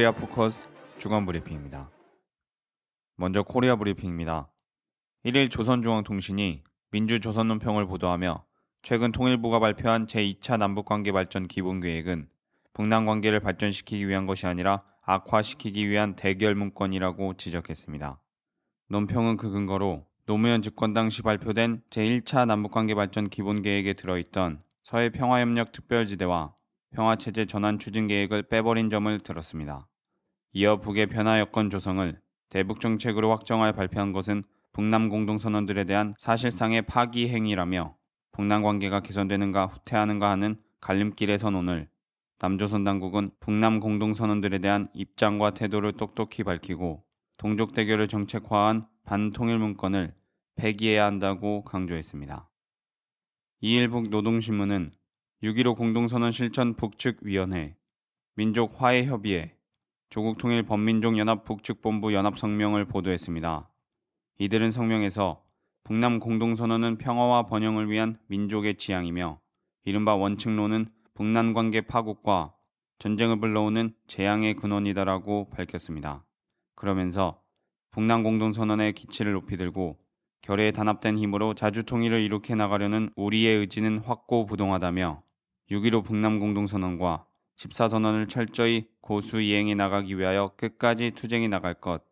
코리아 포커스 주간 브리핑입니다. 먼저 코리아 브리핑입니다. 1일 조선중앙통신이 민주조선논평을 보도하며 최근 통일부가 발표한 제2차 남북관계 발전 기본계획은 북남 관계를 발전시키기 위한 것이 아니라 악화시키기 위한 대결 문건이라고 지적했습니다. 논평은 그 근거로 노무현 집권 당시 발표된 제1차 남북관계 발전 기본계획에 들어있던 서해 평화협력 특별지대와 평화체제 전환 추진 계획을 빼버린 점을 들었습니다. 이어 북의 변화 여건 조성을 대북 정책으로 확정하여 발표한 것은 북남 공동선언들에 대한 사실상의 파기 행위라며 북남 관계가 개선되는가 후퇴하는가 하는 갈림길에선 오늘 남조선 당국은 북남 공동선언들에 대한 입장과 태도를 똑똑히 밝히고 동족 대결을 정책화한 반통일 문건을 폐기해야 한다고 강조했습니다. 이일북 노동신문은 6.15 공동선언 실천 북측위원회, 민족화해협의회, 조국 통일 범민족 연합 북측본부 연합 성명을 보도했습니다. 이들은 성명에서 북남 공동선언은 평화와 번영을 위한 민족의 지향이며 이른바 원칙론은 북남 관계 파국과 전쟁을 불러오는 재앙의 근원이다라고 밝혔습니다. 그러면서 북남 공동선언의 기치를 높이 들고 결의에 단합된 힘으로 자주 통일을 이룩해 나가려는 우리의 의지는 확고 부동하다며 6.15 북남 공동선언과 14선언을 철저히 고수 이행해 나가기 위하여 끝까지 투쟁이 나갈 것,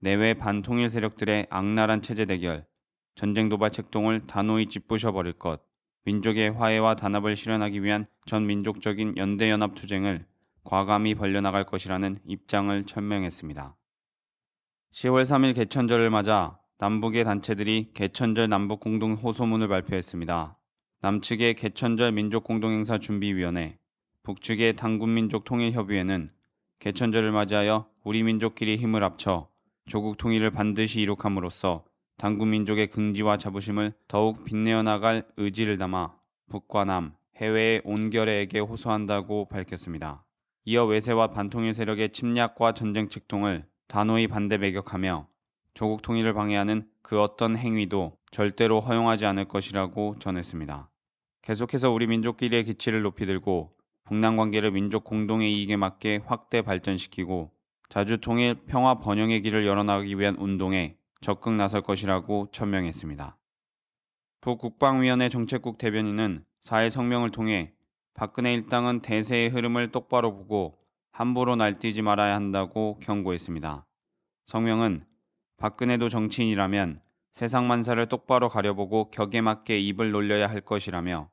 내외 반통일 세력들의 악랄한 체제 대결, 전쟁 도발 책동을 단호히 짓부셔 버릴 것, 민족의 화해와 단합을 실현하기 위한 전민족적인 연대 연합 투쟁을 과감히 벌려나갈 것이라는 입장을 천명했습니다. 10월 3일 개천절을 맞아 남북의 단체들이 개천절 남북 공동 호소문을 발표했습니다. 남측의 개천절 민족공동행사 준비위원회, 북측의 당군민족 통일협의회는 개천절을 맞이하여 우리 민족끼리 힘을 합쳐 조국 통일을 반드시 이룩함으로써 당군민족의 긍지와 자부심을 더욱 빛내어 나갈 의지를 담아 북과 남, 해외의 온결에게 호소한다고 밝혔습니다. 이어 외세와 반통일 세력의 침략과 전쟁 측통을 단호히 반대 매격하며 조국 통일을 방해하는 그 어떤 행위도 절대로 허용하지 않을 것이라고 전했습니다. 계속해서 우리 민족끼리의 기치를 높이 들고 북남 관계를 민족 공동의 이익에 맞게 확대 발전시키고 자주 통일 평화 번영의 길을 열어나가기 위한 운동에 적극 나설 것이라고 천명했습니다. 북국방위원회 정책국 대변인은 사회 성명을 통해 박근혜 일당은 대세의 흐름을 똑바로 보고 함부로 날뛰지 말아야 한다고 경고했습니다. 성명은 박근혜도 정치인이라면 세상 만사를 똑바로 가려보고 격에 맞게 입을 놀려야 할 것이라며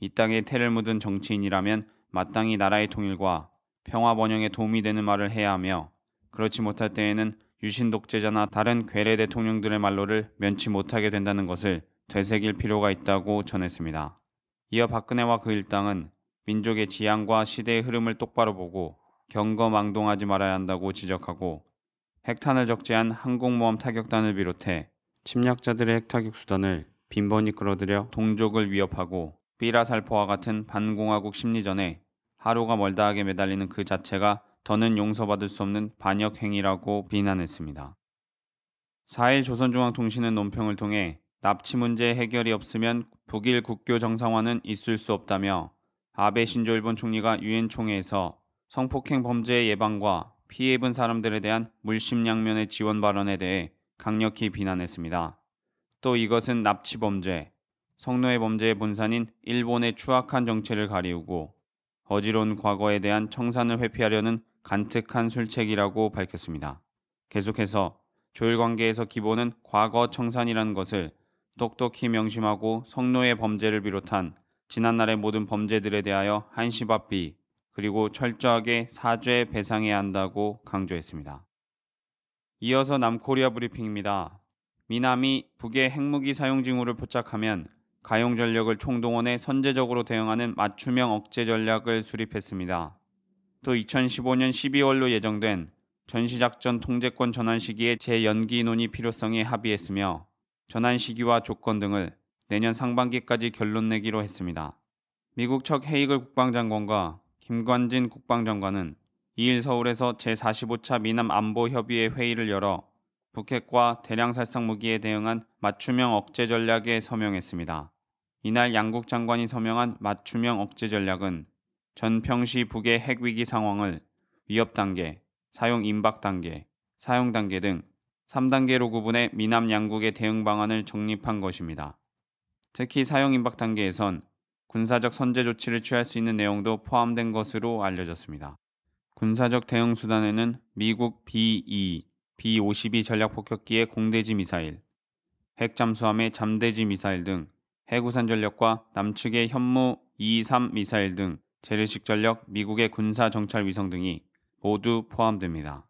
이 땅에 태를 묻은 정치인이라면 마땅히 나라의 통일과 평화 번영에 도움이 되는 말을 해야 하며 그렇지 못할 때에는 유신 독재자나 다른 괴뢰 대통령들의 말로를 면치 못하게 된다는 것을 되새길 필요가 있다고 전했습니다. 이어 박근혜와 그 일당은 민족의 지향과 시대의 흐름을 똑바로 보고 경거망동하지 말아야 한다고 지적하고 핵탄을 적재한 항공모함 타격단을 비롯해 침략자들의 핵타격 수단을 빈번히 끌어들여 동족을 위협하고 비라살포와 같은 반공화국 심리전에 하루가 멀다하게 매달리는 그 자체가 더는 용서받을 수 없는 반역 행위라고 비난했습니다. 4일 조선중앙통신은 논평을 통해 납치 문제 해결이 없으면 북일 국교 정상화는 있을 수 없다며 아베 신조 일본 총리가 유엔 총회에서 성폭행 범죄의 예방과 피해 입은 사람들에 대한 물심양면의 지원 발언에 대해 강력히 비난했습니다. 또 이것은 납치 범죄, 성노예 범죄의 본산인 일본의 추악한 정체를 가리우고 어지러운 과거에 대한 청산을 회피하려는 간특한 술책이라고 밝혔습니다. 계속해서 조율 관계에서 기본은 과거 청산이라는 것을 똑똑히 명심하고 성노예 범죄를 비롯한 지난날의 모든 범죄들에 대하여 한시바삐 그리고 철저하게 사죄 배상해야 한다고 강조했습니다. 이어서 남코리아 브리핑입니다. 미남이 북의 핵무기 사용 징후를 포착하면 가용 전력을 총동원해 선제적으로 대응하는 맞춤형 억제 전략을 수립했습니다. 또 2015년 12월로 예정된 전시작전 통제권 전환 시기의 재연기 논의 필요성에 합의했으며 전환 시기와 조건 등을 내년 상반기까지 결론 내기로 했습니다. 미국 척 헤이글 국방장관과 김관진 국방장관은 2일 서울에서 제45차 미남 안보협의회 회의를 열어 북핵과 대량 살상 무기에 대응한 맞춤형 억제 전략에 서명했습니다. 이날 양국 장관이 서명한 맞춤형 억제 전략은 전평시 북의 핵위기 상황을 위협 단계, 사용 임박 단계, 사용 단계 등 3단계로 구분해 미남 양국의 대응 방안을 정립한 것입니다. 특히 사용 임박 단계에선 군사적 선제 조치를 취할 수 있는 내용도 포함된 것으로 알려졌습니다. 군사적 대응 수단에는 미국 B-2, e, B-52 전략 폭격기의 공대지 미사일, 핵 잠수함의 잠대지 미사일 등 해구산 전력과 남측의 현무 2 3 미사일 등 재래식 전력, 미국의 군사 정찰 위성 등이 모두 포함됩니다.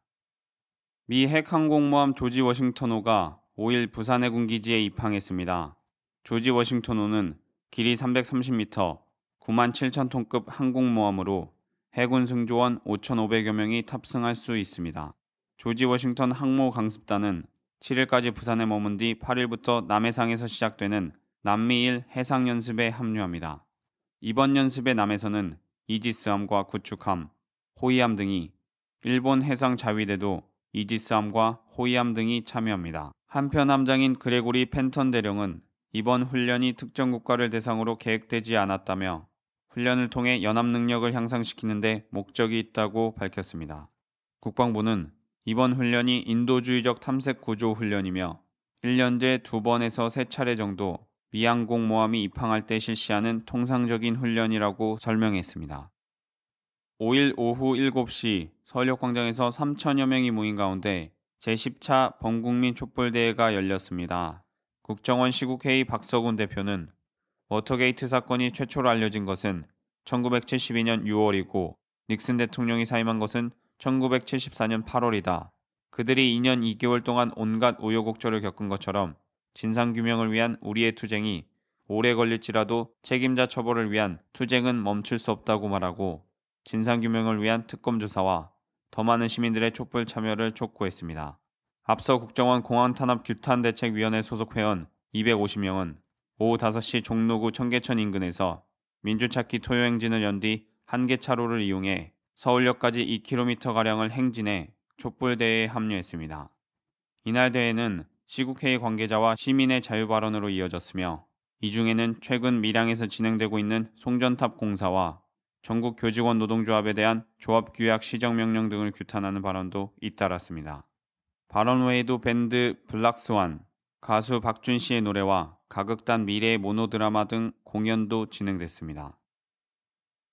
미 핵항공모함 조지 워싱턴호가 5일 부산 해군기지에 입항했습니다. 조지 워싱턴호는 길이 330m, 9 7 0 0 0 톤급 항공모함으로 해군 승조원 5,500여 명이 탑승할 수 있습니다. 조지 워싱턴 항모 강습단은 7일까지 부산에 머문 뒤 8일부터 남해상에서 시작되는 남미일 해상 연습에 합류합니다. 이번 연습의 남에서는 이지스함과 구축함, 호위함 등이 일본 해상 자위대도 이지스함과 호위함 등이 참여합니다. 한편 함장인 그레고리 펜턴 대령은 이번 훈련이 특정 국가를 대상으로 계획되지 않았다며 훈련을 통해 연합 능력을 향상시키는데 목적이 있다고 밝혔습니다. 국방부는 이번 훈련이 인도주의적 탐색 구조 훈련이며 1년제 두 번에서 세 차례 정도 미양공모함이 입항할 때 실시하는 통상적인 훈련이라고 설명했습니다. 5일 오후 7시 서울역광장에서 3천여 명이 모인 가운데 제10차 범국민 촛불대회가 열렸습니다. 국정원 시국회의 박서군 대표는 워터게이트 사건이 최초로 알려진 것은 1972년 6월이고 닉슨 대통령이 사임한 것은 1974년 8월이다. 그들이 2년 2개월 동안 온갖 우여곡절을 겪은 것처럼 진상규명을 위한 우리의 투쟁이 오래 걸릴지라도 책임자 처벌을 위한 투쟁은 멈출 수 없다고 말하고 진상규명을 위한 특검조사와 더 많은 시민들의 촛불 참여를 촉구했습니다. 앞서 국정원 공안탄압규탄대책위원회 소속 회원 250명은 오후 5시 종로구 청계천 인근에서 민주찾기 토요행진을 연 뒤한개 차로를 이용해 서울역까지 2km가량을 행진해 촛불대회에 합류했습니다. 이날 대회는 시국회의 관계자와 시민의 자유발언으로 이어졌으며 이 중에는 최근 밀양에서 진행되고 있는 송전탑 공사와 전국 교직원 노동조합에 대한 조합 규약 시정 명령 등을 규탄하는 발언도 잇따랐습니다. 발언 외에도 밴드 블락스완, 가수 박준 씨의 노래와 가극단 미래의 모노드라마 등 공연도 진행됐습니다.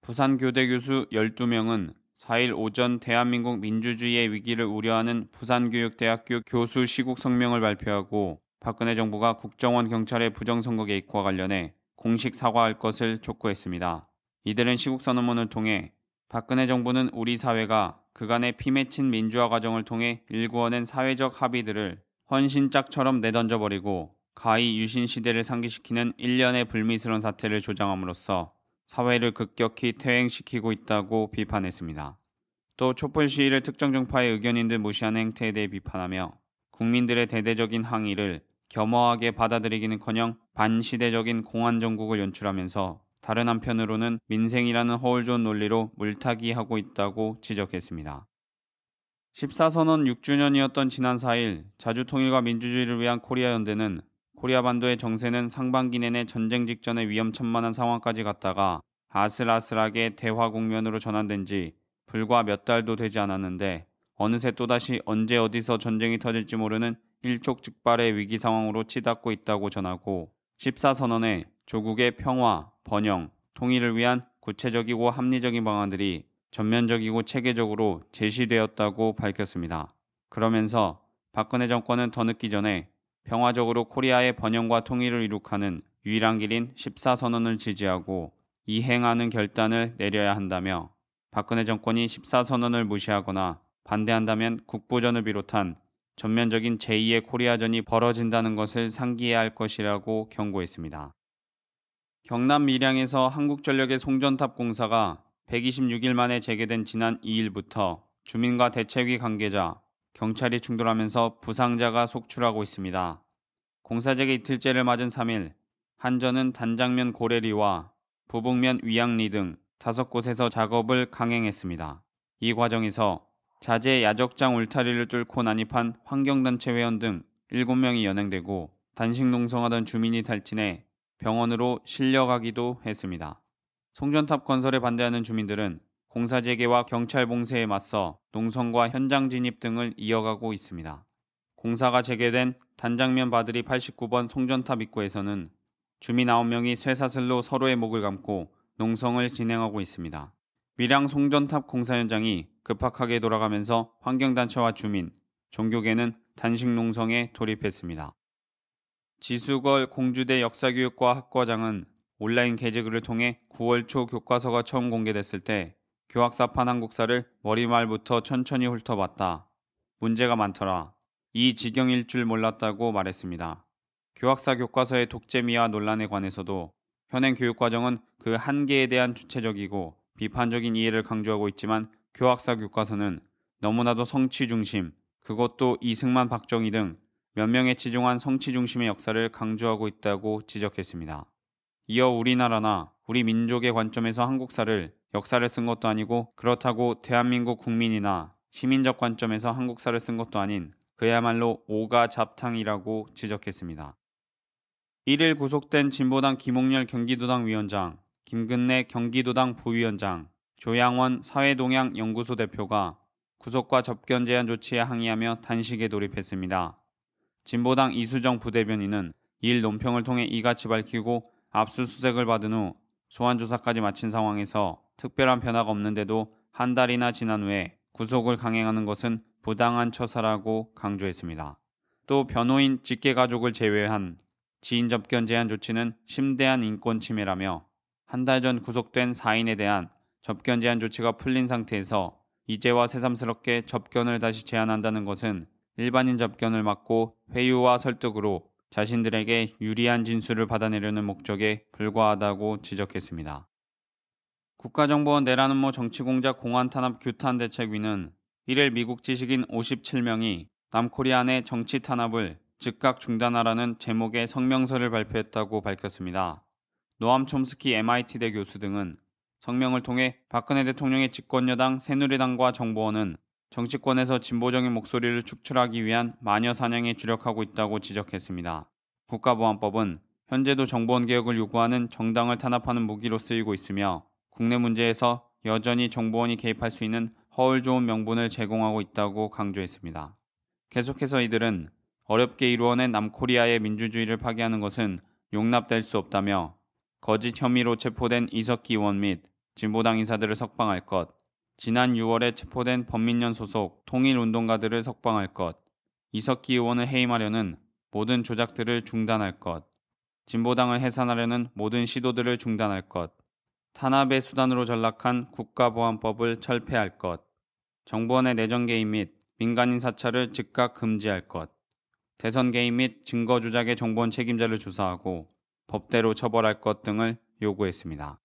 부산교대 교수 12명은 4일 오전 대한민국 민주주의의 위기를 우려하는 부산교육대학교 교수 시국 성명을 발표하고 박근혜 정부가 국정원 경찰의 부정선거 개입과 관련해 공식 사과할 것을 촉구했습니다. 이들은 시국 선언문을 통해 박근혜 정부는 우리 사회가 그간의 피맺힌 민주화 과정을 통해 일구어낸 사회적 합의들을 헌신짝처럼 내던져버리고 가히 유신 시대를 상기시키는 일련의 불미스러운 사태를 조장함으로써 사회를 급격히 퇴행시키고 있다고 비판했습니다. 또 촛불 시위를 특정 정파의 의견인 듯 무시하는 행태에 대해 비판하며 국민들의 대대적인 항의를 겸허하게 받아들이기는커녕 반시대적인 공안 정국을 연출하면서 다른 한편으로는 민생이라는 허울 좋은 논리로 물타기하고 있다고 지적했습니다. 14선언 6주년이었던 지난 4일 자주통일과 민주주의를 위한 코리아 연대는 코리아 반도의 정세는 상반기 내내 전쟁 직전의 위험천만한 상황까지 갔다가 아슬아슬하게 대화 국면으로 전환된 지 불과 몇 달도 되지 않았는데 어느새 또다시 언제 어디서 전쟁이 터질지 모르는 일촉즉발의 위기 상황으로 치닫고 있다고 전하고 14선언에 조국의 평화, 번영, 통일을 위한 구체적이고 합리적인 방안들이 전면적이고 체계적으로 제시되었다고 밝혔습니다. 그러면서 박근혜 정권은 더 늦기 전에 평화적으로 코리아의 번영과 통일을 이룩하는 유일한 길인 14선언을 지지하고 이행하는 결단을 내려야 한다며 박근혜 정권이 14선언을 무시하거나 반대한다면 국부전을 비롯한 전면적인 제2의 코리아전이 벌어진다는 것을 상기해야 할 것이라고 경고했습니다. 경남 밀양에서 한국전력의 송전탑 공사가 126일 만에 재개된 지난 2일부터 주민과 대책위 관계자 경찰이 충돌하면서 부상자가 속출하고 있습니다. 공사재개 이틀째를 맞은 3일 한전은 단장면 고래리와 부북면 위양리 등 다섯 곳에서 작업을 강행했습니다. 이 과정에서 자재 야적장 울타리를 뚫고 난입한 환경단체 회원 등 7명이 연행되고 단식 농성하던 주민이 탈진해 병원으로 실려가기도 했습니다. 송전탑 건설에 반대하는 주민들은 공사 재개와 경찰 봉쇄에 맞서 농성과 현장 진입 등을 이어가고 있습니다. 공사가 재개된 단장면 바들이 89번 송전탑 입구에서는 주민 9명이 쇠사슬로 서로의 목을 감고 농성을 진행하고 있습니다. 밀양 송전탑 공사 현장이 급박하게 돌아가면서 환경단체와 주민, 종교계는 단식 농성에 돌입했습니다. 지수걸 공주대 역사교육과 학과장은 온라인 게재글을 통해 9월 초 교과서가 처음 공개됐을 때 교학사 판한국사를 머리말부터 천천히 훑어봤다. 문제가 많더라. 이 지경일 줄 몰랐다고 말했습니다. 교학사 교과서의 독재미와 논란에 관해서도 현행 교육과정은 그 한계에 대한 주체적이고 비판적인 이해를 강조하고 있지만 교학사 교과서는 너무나도 성취 중심, 그것도 이승만 박정희 등 몇 명의 치중한 성취 중심의 역사를 강조하고 있다고 지적했습니다. 이어 우리나라나 우리 민족의 관점에서 한국사를 역사를 쓴 것도 아니고 그렇다고 대한민국 국민이나 시민적 관점에서 한국사를 쓴 것도 아닌 그야말로 오가 잡탕이라고 지적했습니다. 1일 구속된 진보당 김홍렬 경기도당 위원장, 김근내 경기도당 부위원장, 조양원 사회동향연구소 대표가 구속과 접견 제한 조치에 항의하며 단식에 돌입했습니다. 진보당 이수정 부대변인은 이일 논평을 통해 이같이 밝히고 압수수색을 받은 후 소환조사까지 마친 상황에서 특별한 변화가 없는데도 한 달이나 지난 후에 구속을 강행하는 것은 부당한 처사라고 강조했습니다. 또 변호인 직계 가족을 제외한 지인 접견 제한 조치는 심대한 인권 침해라며 한 달 전 구속된 4인에 대한 접견 제한 조치가 풀린 상태에서 이제와 새삼스럽게 접견을 다시 제한한다는 것은 일반인 접견을 막고 회유와 설득으로 자신들에게 유리한 진술을 받아내려는 목적에 불과하다고 지적했습니다. 국가정보원 내란음모 정치공작 공안탄압 규탄대책위는 1일 미국 지식인 57명이 남코리아 내 정치 탄압을 즉각 중단하라는 제목의 성명서를 발표했다고 밝혔습니다. 노암 촘스키 MIT대 교수 등은 성명을 통해 박근혜 대통령의 집권여당 새누리당과 정보원은 정치권에서 진보적인 목소리를 축출하기 위한 마녀 사냥에 주력하고 있다고 지적했습니다. 국가보안법은 현재도 정보원 개혁을 요구하는 정당을 탄압하는 무기로 쓰이고 있으며 국내 문제에서 여전히 정보원이 개입할 수 있는 허울 좋은 명분을 제공하고 있다고 강조했습니다. 계속해서 이들은 어렵게 이루어낸 남코리아의 민주주의를 파괴하는 것은 용납될 수 없다며 거짓 혐의로 체포된 이석기 의원 및 진보당 인사들을 석방할 것, 지난 6월에 체포된 범민련 소속 통일운동가들을 석방할 것, 이석기 의원을 해임하려는 모든 조작들을 중단할 것, 진보당을 해산하려는 모든 시도들을 중단할 것, 산업의 수단으로 전락한 국가보안법을 철폐할 것, 정부원의 내정 개입 및 민간인 사찰을 즉각 금지할 것, 대선 개입 및 증거 조작의 정보원 책임자를 조사하고 법대로 처벌할 것 등을 요구했습니다.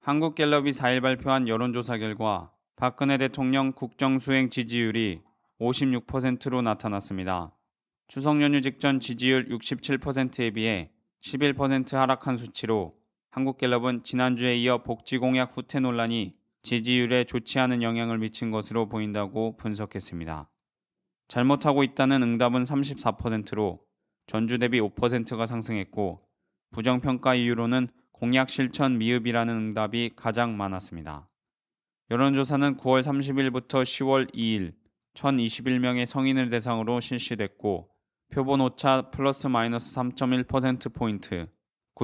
한국갤럽이 4일 발표한 여론조사 결과 박근혜 대통령 국정수행 지지율이 56%로 나타났습니다. 추석 연휴 직전 지지율 67%에 비해 11% 하락한 수치로 한국갤럽은 지난주에 이어 복지공약 후퇴 논란이 지지율에 좋지 않은 영향을 미친 것으로 보인다고 분석했습니다. 잘못하고 있다는 응답은 34%로 전주 대비 5%가 상승했고 부정평가 이유로는 공약 실천 미흡이라는 응답이 가장 많았습니다. 여론조사는 9월 30일부터 10월 2일 1021명의 성인을 대상으로 실시됐고 표본 오차 플러스 마이너스 3.1%포인트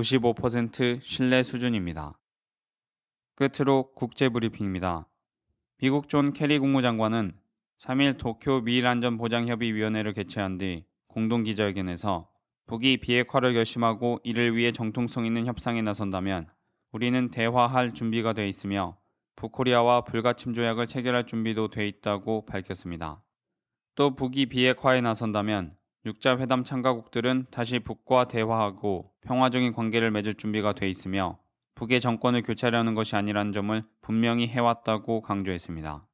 95% 신뢰 수준입니다. 끝으로 국제 브리핑입니다. 미국 존 캐리 국무장관은 3일 도쿄 미일안전보장협의위원회를 개최한 뒤 공동 기자회견에서 북이 비핵화를 결심하고 이를 위해 정통성 있는 협상에 나선다면 우리는 대화할 준비가 돼 있으며 북코리아와 불가침 조약을 체결할 준비도 돼 있다고 밝혔습니다. 또 북이 비핵화에 나선다면 6자 회담 참가국들은 다시 북과 대화하고 평화적인 관계를 맺을 준비가 돼 있으며 북의 정권을 교체하려는 것이 아니라는 점을 분명히 해왔다고 강조했습니다.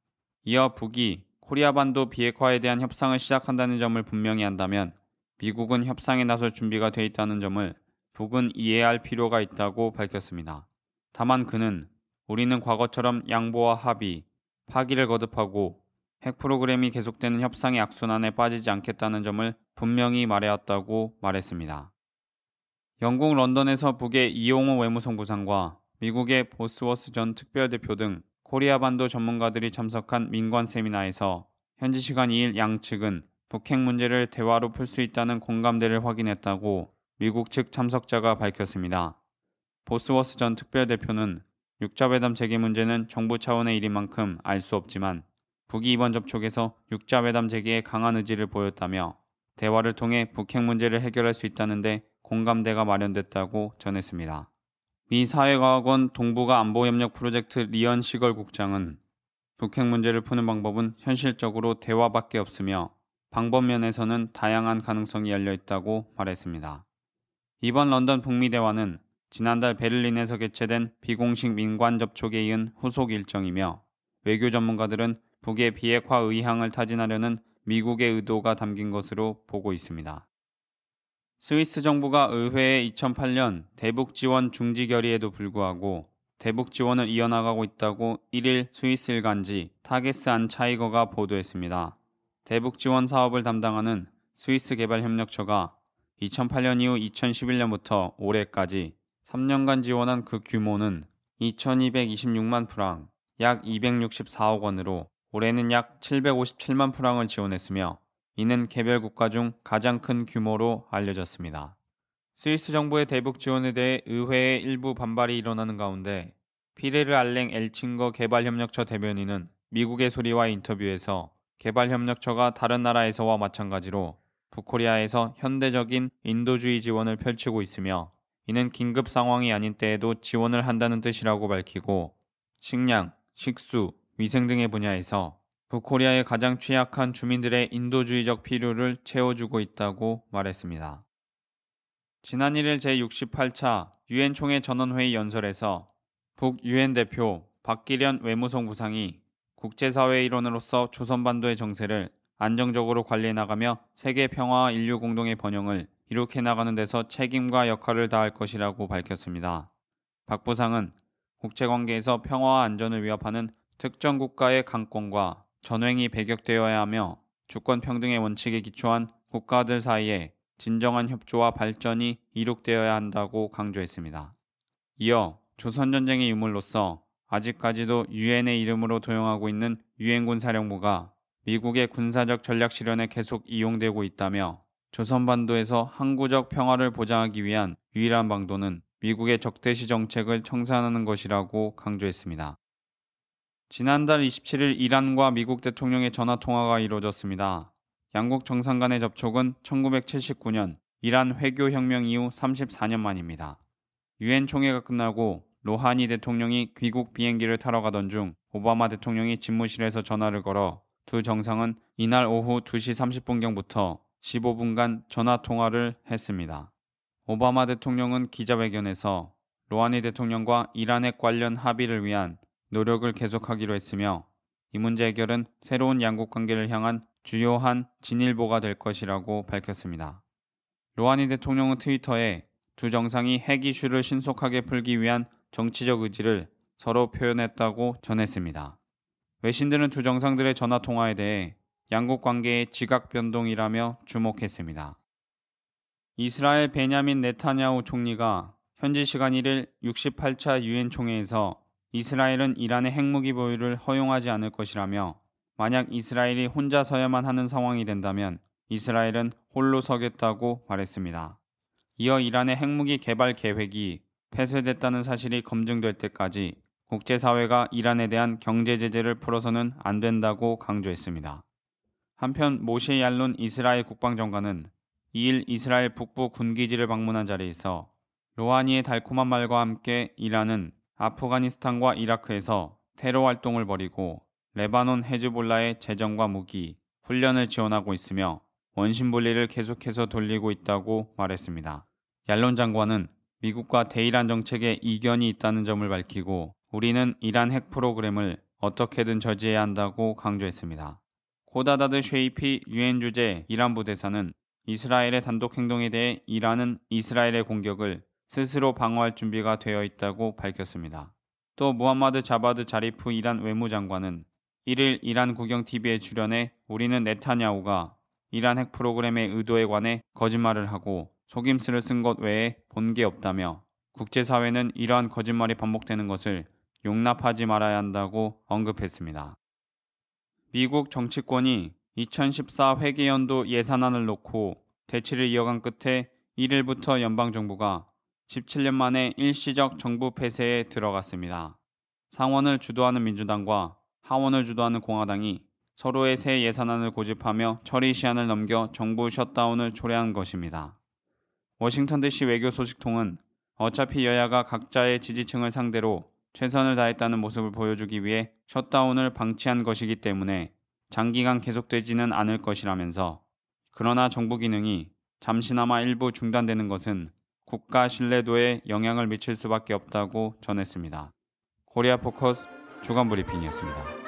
이어 북이 코리아 반도 비핵화에 대한 협상을 시작한다는 점을 분명히 한다면 미국은 협상에 나설 준비가 돼 있다는 점을 북은 이해할 필요가 있다고 밝혔습니다. 다만 그는 우리는 과거처럼 양보와 합의, 파기를 거듭하고 핵 프로그램이 계속되는 협상의 악순환에 빠지지 않겠다는 점을 분명히 말해왔다고 말했습니다. 영국 런던에서 북의 이용호 외무성부상과 미국의 보스워스 전 특별대표 등 코리아 반도 전문가들이 참석한 민관 세미나에서 현지 시간 2일 양측은 북핵 문제를 대화로 풀 수 있다는 공감대를 확인했다고 미국 측 참석자가 밝혔습니다. 보스워스 전 특별대표는 6자회담 재개 문제는 정부 차원의 일인 만큼 알 수 없지만 북이 이번 접촉에서 6자회담 재개에 강한 의지를 보였다며 대화를 통해 북핵 문제를 해결할 수 있다는데 공감대가 마련됐다고 전했습니다. 미 사회과학원 동북아 안보협력 프로젝트 리언 시걸 국장은 북핵 문제를 푸는 방법은 현실적으로 대화밖에 없으며 방법면에서는 다양한 가능성이 열려 있다고 말했습니다. 이번 런던 북미 대화는 지난달 베를린에서 개최된 비공식 민관 접촉에 이은 후속 일정이며 외교 전문가들은 북의 비핵화 의향을 타진하려는 미국의 의도가 담긴 것으로 보고 있습니다. 스위스 정부가 의회에 2008년 대북 지원 중지 결의에도 불구하고 대북 지원을 이어나가고 있다고 1일 스위스 일간지 타겟스 안차이거가 보도했습니다. 대북 지원 사업을 담당하는 스위스 개발협력처가 2008년 이후 2011년부터 올해까지 3년간 지원한 그 규모는 2226만 프랑, 약 264억 원으로 올해는 약 757만 프랑을 지원했으며 이는 개별 국가 중 가장 큰 규모로 알려졌습니다. 스위스 정부의 대북 지원에 대해 의회의 일부 반발이 일어나는 가운데 피레르 알랭 엘칭거 개발협력처 대변인은 미국의 소리와 인터뷰에서 개발협력처가 다른 나라에서와 마찬가지로 북코리아에서 현대적인 인도주의 지원을 펼치고 있으며 이는 긴급 상황이 아닌 때에도 지원을 한다는 뜻이라고 밝히고 식량, 식수, 위생 등의 분야에서 북코리아의 가장 취약한 주민들의 인도주의적 필요를 채워주고 있다고 말했습니다. 지난 1일 제68차 유엔 총회 전원회의 연설에서 북 유엔 대표 박기련 외무성 부상이 국제사회 일원으로서 조선반도의 정세를 안정적으로 관리해 나가며 세계 평화와 인류 공동의 번영을 이룩해 나가는 데서 책임과 역할을 다할 것이라고 밝혔습니다. 박 부상은 국제관계에서 평화와 안전을 위협하는 특정 국가의 강권과 전횡이 배격되어야 하며 주권 평등의 원칙에 기초한 국가들 사이에 진정한 협조와 발전이 이룩되어야 한다고 강조했습니다. 이어 조선전쟁의 유물로서 아직까지도 유엔의 이름으로 도용하고 있는 유엔군 사령부가 미국의 군사적 전략 실현에 계속 이용되고 있다며 조선반도에서 항구적 평화를 보장하기 위한 유일한 방도는 미국의 적대시 정책을 청산하는 것이라고 강조했습니다. 지난달 27일 이란과 미국 대통령의 전화 통화가 이뤄졌습니다. 양국 정상 간의 접촉은 1979년 이란 회교 혁명 이후 34년 만입니다. 유엔 총회가 끝나고 로하니 대통령이 귀국 비행기를 타러 가던 중 오바마 대통령이 집무실에서 전화를 걸어 두 정상은 이날 오후 2시 30분경부터 15분간 전화 통화를 했습니다. 오바마 대통령은 기자회견에서 로하니 대통령과 이란핵 관련 합의를 위한 노력을 계속하기로 했으며 이 문제 해결은 새로운 양국 관계를 향한 주요한 진일보가 될 것이라고 밝혔습니다. 로하니 대통령은 트위터에 두 정상이 핵 이슈를 신속하게 풀기 위한 정치적 의지를 서로 표현했다고 전했습니다. 외신들은 두 정상들의 전화 통화에 대해 양국 관계의 지각 변동이라며 주목했습니다. 이스라엘 베냐민 네타냐후 총리가 현지 시간 1일 68차 유엔 총회에서 이스라엘은 이란의 핵무기 보유를 허용하지 않을 것이라며 만약 이스라엘이 혼자 서야만 하는 상황이 된다면 이스라엘은 홀로 서겠다고 말했습니다. 이어 이란의 핵무기 개발 계획이 폐쇄됐다는 사실이 검증될 때까지 국제사회가 이란에 대한 경제 제재를 풀어서는 안 된다고 강조했습니다. 한편 모시 얄론 이스라엘 국방장관은 2일 이스라엘 북부 군기지를 방문한 자리에서 로하니의 달콤한 말과 함께 이란은 아프가니스탄과 이라크에서 테러 활동을 벌이고 레바논 헤즈볼라의 재정과 무기, 훈련을 지원하고 있으며 원심분리를 계속해서 돌리고 있다고 말했습니다. 얄론 장관은 미국과 대이란 정책에 이견이 있다는 점을 밝히고 우리는 이란 핵 프로그램을 어떻게든 저지해야 한다고 강조했습니다. 코다다드 쉐이피 유엔 주재 이란 부대사는 이스라엘의 단독 행동에 대해 이란은 이스라엘의 공격을 스스로 방어할 준비가 되어 있다고 밝혔습니다. 또 무함마드 자바드 자리프 이란 외무장관은 1일 이란 국영 TV에 출연해 우리는 네타냐후가 이란 핵 프로그램의 의도에 관해 거짓말을 하고 속임수를 쓴 것 외에 본 게 없다며 국제사회는 이러한 거짓말이 반복되는 것을 용납하지 말아야 한다고 언급했습니다. 미국 정치권이 2014 회계연도 예산안을 놓고 대치를 이어간 끝에 1일부터 연방정부가 17년 만에 일시적 정부 폐쇄에 들어갔습니다. 상원을 주도하는 민주당과 하원을 주도하는 공화당이 서로의 새 예산안을 고집하며 처리 시한을 넘겨 정부 셧다운을 초래한 것입니다. 워싱턴 DC 외교 소식통은 어차피 여야가 각자의 지지층을 상대로 최선을 다했다는 모습을 보여주기 위해 셧다운을 방치한 것이기 때문에 장기간 계속되지는 않을 것이라면서 그러나 정부 기능이 잠시나마 일부 중단되는 것은 국가 신뢰도에 영향을 미칠 수밖에 없다고 전했습니다. 코리아 포커스 주간 브리핑이었습니다.